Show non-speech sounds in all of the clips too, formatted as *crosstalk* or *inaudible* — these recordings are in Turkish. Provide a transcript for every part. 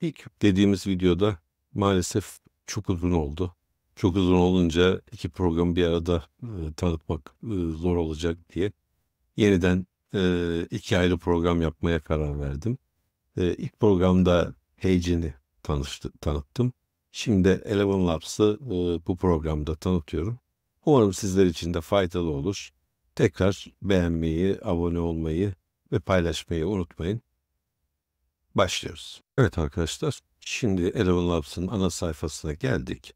İlk dediğimiz videoda maalesef çok uzun oldu. Çok uzun olunca iki programı bir arada e, tanıtmak e, zor olacak diye yeniden e, iki ayrı program yapmaya karar verdim. E, ilk programda Page'ini tanıştı, tanıttım. Şimdi Eleven Labs'ı e, bu programda tanıtıyorum. Umarım sizler için de faydalı olur. Tekrar beğenmeyi, abone olmayı ve paylaşmayı unutmayın başlıyoruz. Evet arkadaşlar şimdi Eleven Labs'ın ana sayfasına geldik.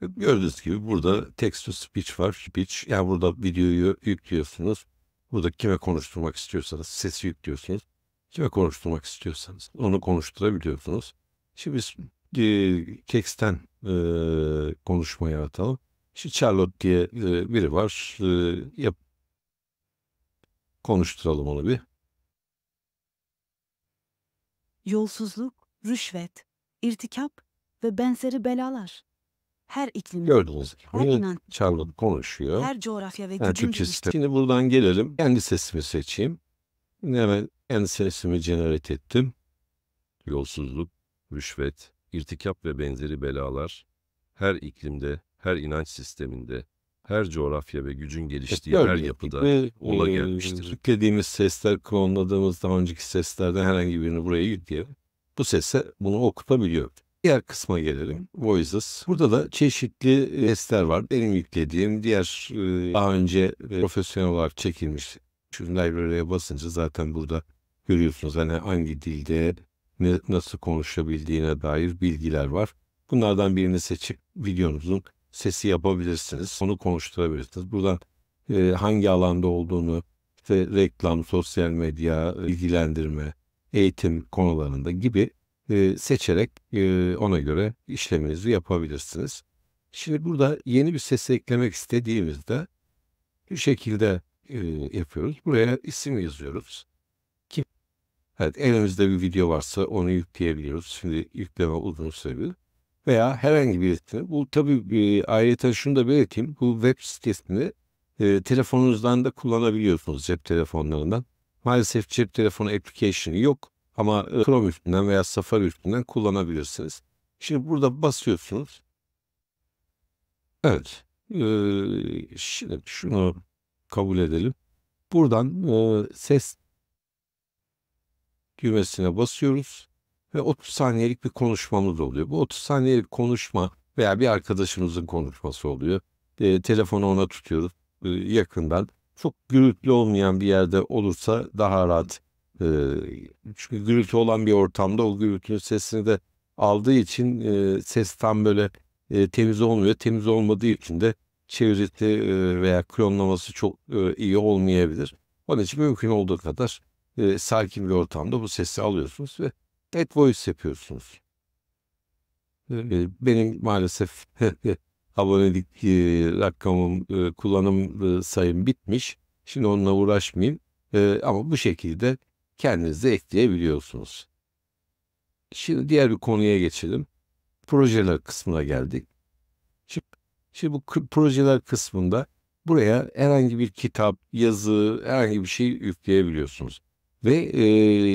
Gördüğünüz gibi burada text to speech var. Speech yani burada videoyu yüklüyorsunuz. Burada kime konuşturmak istiyorsanız sesi yüklüyorsunuz. Kime konuşturmak istiyorsanız onu konuşturabiliyorsunuz. Şimdi biz e, text'ten e, konuşmaya atalım. Şimdi Charlotte diye e, biri var. E, yap, konuşturalım onu bir yolsuzluk, rüşvet, irtikap ve benzeri belalar. Her iklim, Gördünüz her inanç, Charlotte konuşuyor. her coğrafya ve Yani gücün Şimdi buradan gelelim. Kendi sesimi seçeyim. Şimdi hemen kendi sesimi generate ettim. Yolsuzluk, rüşvet, irtikap ve benzeri belalar her iklimde, her inanç sisteminde, her coğrafya ve gücün geliştiği her yapıda ve, ola e, gelmiştir. E, yüklediğimiz sesler klonladığımız daha önceki seslerden herhangi birini buraya yükleyelim. Bu sese bunu okutabiliyor. Diğer kısma gelelim. Voices. Burada da çeşitli e, sesler var. Benim yüklediğim diğer e, daha önce profesyonel olarak çekilmiş. Şu library'e basınca zaten burada görüyorsunuz hani hangi dilde ne, nasıl konuşabildiğine dair bilgiler var. Bunlardan birini seçip videomuzun sesi yapabilirsiniz. Onu konuşturabilirsiniz. Buradan e, hangi alanda olduğunu işte reklam, sosyal medya, bilgilendirme, e, eğitim konularında gibi e, seçerek e, ona göre işleminizi yapabilirsiniz. Şimdi burada yeni bir ses eklemek istediğimizde bu şekilde e, yapıyoruz. Buraya isim yazıyoruz. Kim? Evet elimizde bir video varsa onu yükleyebiliyoruz. Şimdi yükleme uzun sürebilir veya herhangi bir site. Bu tabii bir ayrıca şunu da belirteyim. Bu web sitesini e, telefonunuzdan da kullanabiliyorsunuz cep telefonlarından. Maalesef cep telefonu application'ı yok ama e, Chrome üstünden veya Safari üstünden kullanabilirsiniz. Şimdi burada basıyorsunuz. Evet. Ee, şimdi şunu kabul edelim. Buradan e, ses düğmesine basıyoruz ve 30 saniyelik bir konuşmamız oluyor. Bu 30 saniyelik konuşma veya bir arkadaşımızın konuşması oluyor. E, telefonu ona tutuyoruz e, yakından. Çok gürültülü olmayan bir yerde olursa daha rahat. E, çünkü gürültü olan bir ortamda o gürültünün sesini de aldığı için e, ses tam böyle e, temiz olmuyor. Temiz olmadığı için de çevirisi e, veya klonlaması çok e, iyi olmayabilir. Onun için mümkün olduğu kadar e, sakin bir ortamda bu sesi alıyorsunuz ve Ad Voice yapıyorsunuz. Ee, benim maalesef *laughs* abonelik e, rakamım, e, kullanım e, sayım bitmiş. Şimdi onunla uğraşmayayım. Ama bu şekilde kendinizi ekleyebiliyorsunuz. Şimdi diğer bir konuya geçelim. Projeler kısmına geldik. Şimdi, şimdi bu projeler kısmında buraya herhangi bir kitap, yazı, herhangi bir şey yükleyebiliyorsunuz. Ve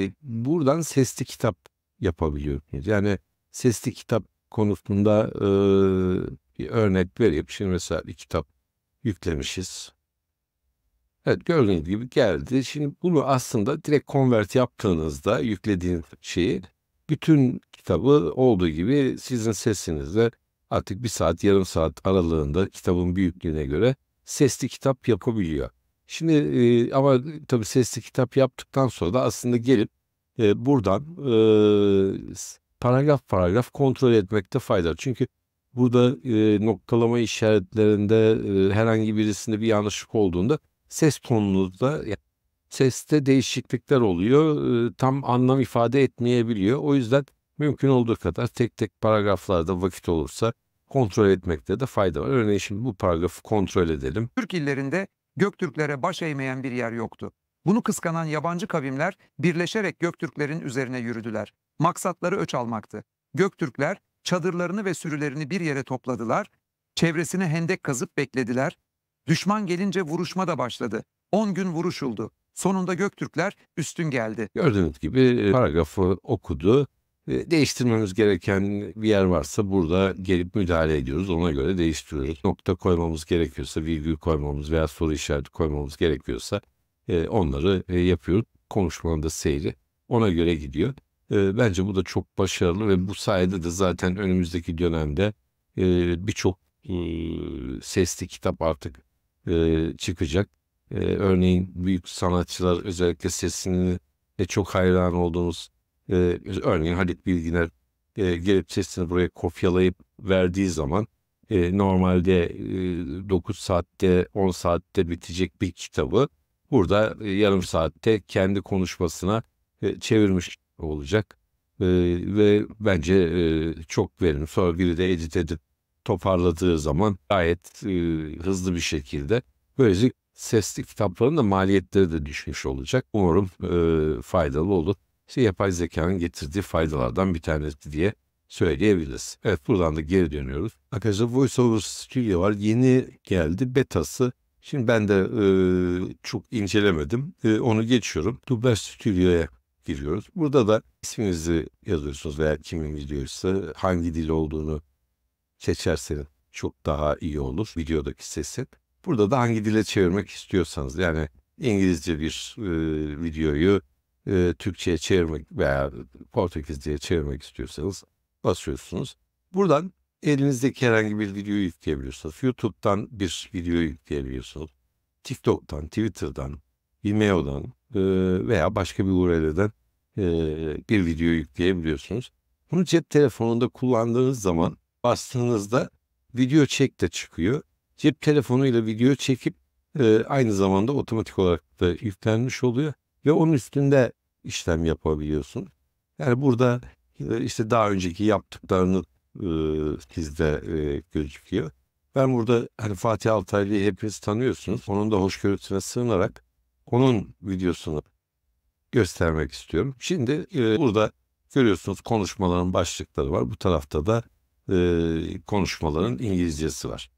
e, buradan sesli kitap yapabiliyorsunuz. Yani sesli kitap konusunda e, bir örnek vereyim. Şimdi mesela bir kitap yüklemişiz. Evet gördüğünüz gibi geldi. Şimdi bunu aslında direkt convert yaptığınızda yüklediğiniz şeyi bütün kitabı olduğu gibi sizin sesinizle artık bir saat yarım saat aralığında kitabın büyüklüğüne göre sesli kitap yapabiliyor. Şimdi ama tabii sesli kitap yaptıktan sonra da aslında gelip buradan paragraf paragraf kontrol etmekte fayda var. Çünkü burada e, noktalama işaretlerinde herhangi birisinde bir yanlışlık olduğunda ses tonunda seste değişiklikler oluyor. tam anlam ifade etmeyebiliyor. O yüzden mümkün olduğu kadar tek tek paragraflarda vakit olursa kontrol etmekte de fayda var. Örneğin şimdi bu paragrafı kontrol edelim. Türk illerinde Göktürklere baş eğmeyen bir yer yoktu. Bunu kıskanan yabancı kavimler birleşerek Göktürklerin üzerine yürüdüler. Maksatları öç almaktı. Göktürkler çadırlarını ve sürülerini bir yere topladılar, çevresine hendek kazıp beklediler. Düşman gelince vuruşma da başladı. 10 gün vuruşuldu. Sonunda Göktürkler üstün geldi. Gördüğünüz gibi e, paragrafı okudu. Ee, değiştirmemiz gereken bir yer varsa burada gelip müdahale ediyoruz. Ona göre değiştiriyoruz. Nokta koymamız gerekiyorsa, virgül koymamız veya soru işareti koymamız gerekiyorsa e, onları e, yapıyoruz. Konuşmanın da seyri ona göre gidiyor. E, bence bu da çok başarılı ve bu sayede de zaten önümüzdeki dönemde birçok sesli kitap artık çıkacak. Örneğin büyük sanatçılar özellikle sesini çok hayran olduğumuz e, örneğin Halit Bilginer e, gelip sesini buraya kopyalayıp verdiği zaman e, normalde e, 9 saatte 10 saatte bitecek bir kitabı burada e, yarım saatte kendi konuşmasına e, çevirmiş olacak. E, ve bence e, çok verimli. Sonra biri de edit edip toparladığı zaman gayet e, hızlı bir şekilde böylece sesli kitapların da maliyetleri de düşmüş olacak. Umarım e, faydalı olur işte yapay zekanın getirdiği faydalardan bir tanesi diye söyleyebiliriz. Evet buradan da geri dönüyoruz. Arkadaşlar VoiceOver Studio var. Yeni geldi betası. Şimdi ben de e, çok incelemedim. E, onu geçiyorum. Dublaj Studio'ya giriyoruz. Burada da isminizi yazıyorsunuz veya kimin videoysa hangi dil olduğunu seçerseniz çok daha iyi olur videodaki sesin. Burada da hangi dile çevirmek istiyorsanız yani İngilizce bir e, videoyu e, Türkçe'ye çevirmek veya Portekizce'ye çevirmek istiyorsanız basıyorsunuz. Buradan elinizdeki herhangi bir videoyu yükleyebiliyorsunuz. YouTube'dan bir videoyu yükleyebiliyorsunuz. TikTok'tan, Twitter'dan, Vimeo'dan e, veya başka bir URL'den e, bir video yükleyebiliyorsunuz. Bunu cep telefonunda kullandığınız zaman bastığınızda video çek de çıkıyor. Cep telefonuyla video çekip e, aynı zamanda otomatik olarak da yüklenmiş oluyor ve onun üstünde işlem yapabiliyorsun. Yani burada e, işte daha önceki yaptıklarını e, sizde e, gözüküyor. Ben burada hani Fatih Altaylı'yı hepiniz tanıyorsunuz. Onun da hoşgörüsüne sığınarak onun videosunu göstermek istiyorum. Şimdi e, burada görüyorsunuz konuşmaların başlıkları var. Bu tarafta da e, konuşmaların İngilizcesi var.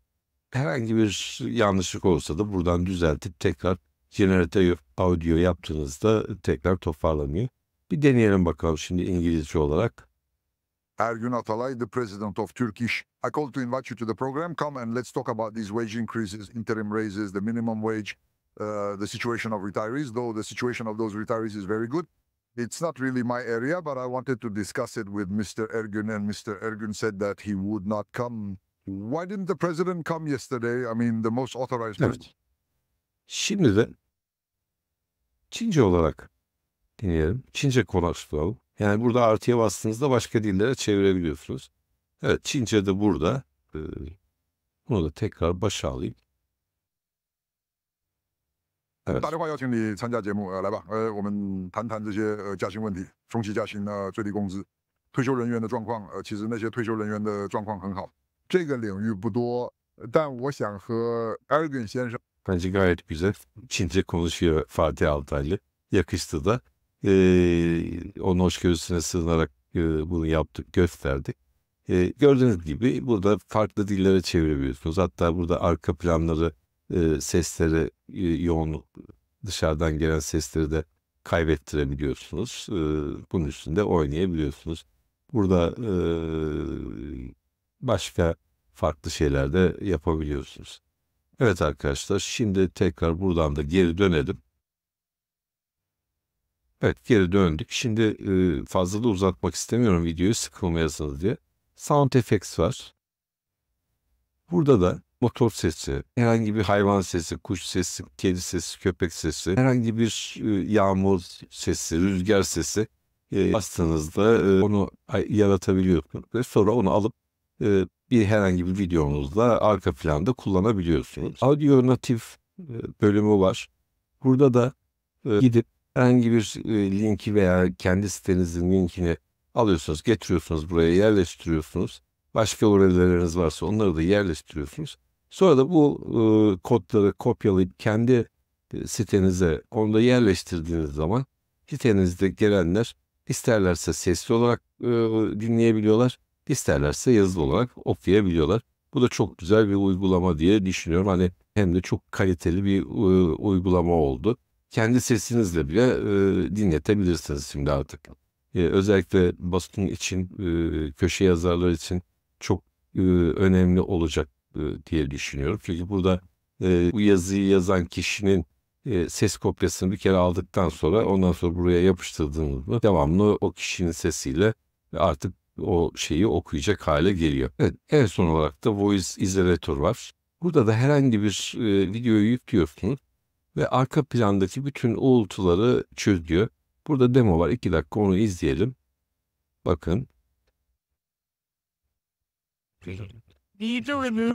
Herhangi bir yanlışlık olsa da buradan düzeltip tekrar generative audio yaptığınızda tekrar toparlanıyor. Bir deneyelim bakalım şimdi İngilizce olarak. Ergün Atalay, the president of Turkish. I called to invite you to the program. Come and let's talk about these wage increases, interim raises, the minimum wage, uh, the situation of retirees, though the situation of those retirees is very good. It's not really my area, but I wanted to discuss it with Mr. Ergün, and Mr. Ergün said that he would not come. Why didn't the president come yesterday? I mean, the most authorized person. Evet. Şimdi de Çince olarak dinleyelim. Çince konuşturalım. Yani burada artıya bastığınızda başka dillere çevirebiliyorsunuz. Evet Çince de burada. Ee, bunu da tekrar başa alayım. Evet. 打电话邀请你参加节目，呃，来吧，呃，我们谈谈这些呃加薪问题，中期加薪呢，最低工资，退休人员的状况，呃，其实那些退休人员的状况很好，这个领域不多，但我想和 Ergen 先生。Bence gayet güzel. Çince konuşuyor Fatih Altaylı. Yakıştı da. Ee, onun hoş gözüne sığınarak e, bunu yaptık, gösterdik. E, ee, gördüğünüz gibi burada farklı dillere çevirebiliyorsunuz. Hatta burada arka planları, e, sesleri, e, yoğun dışarıdan gelen sesleri de kaybettirebiliyorsunuz. E, bunun üstünde oynayabiliyorsunuz. Burada e, başka farklı şeyler de yapabiliyorsunuz. Evet arkadaşlar şimdi tekrar buradan da geri dönelim. Evet geri döndük. Şimdi e, fazla da uzatmak istemiyorum videoyu sıkılmayasınız diye. Sound effects var. Burada da motor sesi, herhangi bir hayvan sesi, kuş sesi, kedi sesi, köpek sesi, herhangi bir e, yağmur sesi, rüzgar sesi e, bastığınızda e, onu yaratabiliyorsunuz. Ve sonra onu alıp bir herhangi bir videonuzda arka planda kullanabiliyorsunuz. Audio natif e, bölümü var. Burada da e, gidip herhangi bir e, linki veya kendi sitenizin linkini alıyorsunuz, getiriyorsunuz buraya, yerleştiriyorsunuz. Başka URL'leriniz varsa onları da yerleştiriyorsunuz. Sonra da bu kodları kopyalayıp kendi sitenize onu da yerleştirdiğiniz zaman sitenizde gelenler isterlerse sesli olarak dinleyebiliyorlar isterlerse yazılı olarak okuyabiliyorlar. Bu da çok güzel bir uygulama diye düşünüyorum. Hani hem de çok kaliteli bir e, uygulama oldu. Kendi sesinizle bile e, dinletebilirsiniz şimdi artık. E, özellikle basın için, e, köşe yazarları için çok önemli olacak diye düşünüyorum. Çünkü burada bu yazıyı yazan kişinin ses kopyasını bir kere aldıktan sonra ondan sonra buraya yapıştırdığınız mı devamlı o kişinin sesiyle artık o şeyi okuyacak hale geliyor. Evet, en son olarak da Voice Isolator var. Burada da herhangi bir e, videoyu yüklüyorsun ve arka plandaki bütün uğultuları çözüyor. Burada demo var. 2 dakika onu izleyelim. Bakın. Şu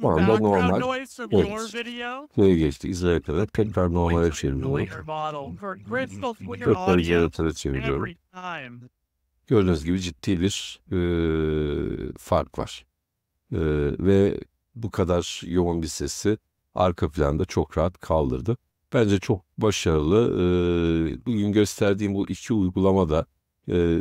anda normal. Evet. Şöyle geçti. İzlere kadar tekrar normale çeviriyorum. Tekrar yaratıda çeviriyorum. Gördüğünüz gibi ciddi bir e, fark var. E, ve bu kadar yoğun bir sesi arka planda çok rahat kaldırdı. Bence çok başarılı. E, bugün gösterdiğim bu iki uygulama da e,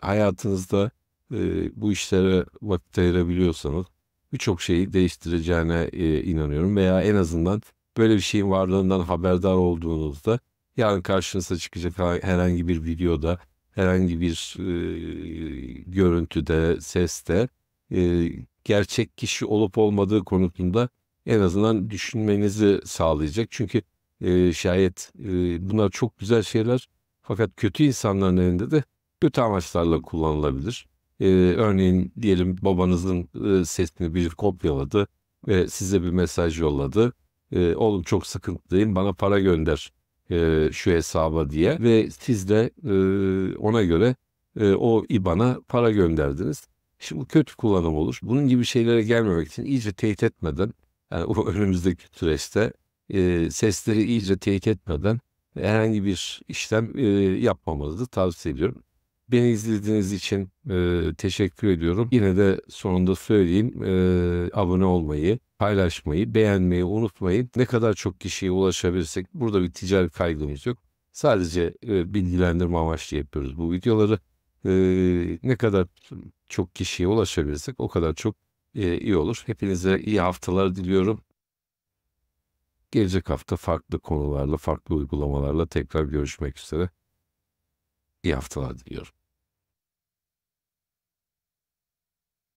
hayatınızda e, bu işlere vakit ayırabiliyorsanız birçok şeyi değiştireceğine e, inanıyorum. Veya en azından böyle bir şeyin varlığından haberdar olduğunuzda yarın karşınıza çıkacak herhangi bir videoda herhangi bir e, görüntüde, seste e, gerçek kişi olup olmadığı konusunda en azından düşünmenizi sağlayacak. Çünkü e, şayet e, bunlar çok güzel şeyler fakat kötü insanların elinde de kötü amaçlarla kullanılabilir. E, örneğin diyelim babanızın e, sesini bir kopyaladı ve size bir mesaj yolladı. E, oğlum çok sıkıntılıyım bana para gönder e, şu hesaba diye ve siz de e, ona göre e, o IBAN'a para gönderdiniz. Şimdi bu kötü kullanım olur. Bunun gibi şeylere gelmemek için iyice teyit etmeden yani o *laughs* önümüzdeki süreçte sesleri iyice teyit etmeden herhangi bir işlem yapmamızı tavsiye ediyorum. Beni izlediğiniz için e, teşekkür ediyorum. Yine de sonunda söyleyeyim e, abone olmayı, paylaşmayı, beğenmeyi unutmayın. Ne kadar çok kişiye ulaşabilirsek burada bir ticari kaygımız yok. Sadece e, bilgilendirme amaçlı yapıyoruz bu videoları. E, ne kadar çok kişiye ulaşabilirsek o kadar çok e, iyi olur. Hepinize iyi haftalar diliyorum. Gelecek hafta farklı konularla, farklı uygulamalarla tekrar görüşmek üzere. İyi haftalar diliyorum.